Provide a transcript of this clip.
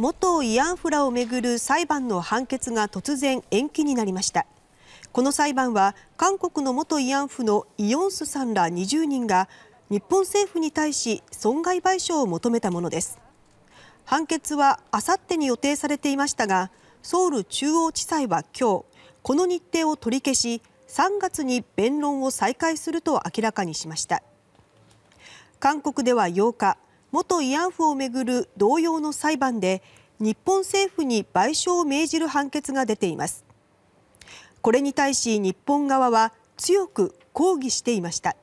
元慰安婦らをめぐる裁判の判決が突然延期になりましたこの裁判は韓国の元慰安婦のイ・オンスさんら20人が日本政府に対し損害賠償を求めたものです判決はあさってに予定されていましたがソウル中央地裁は今日この日程を取り消し3月に弁論を再開すると明らかにしました韓国では8日元慰安婦をめぐる同様の裁判で日本政府に賠償を命じる判決が出ていますこれに対し日本側は強く抗議していました。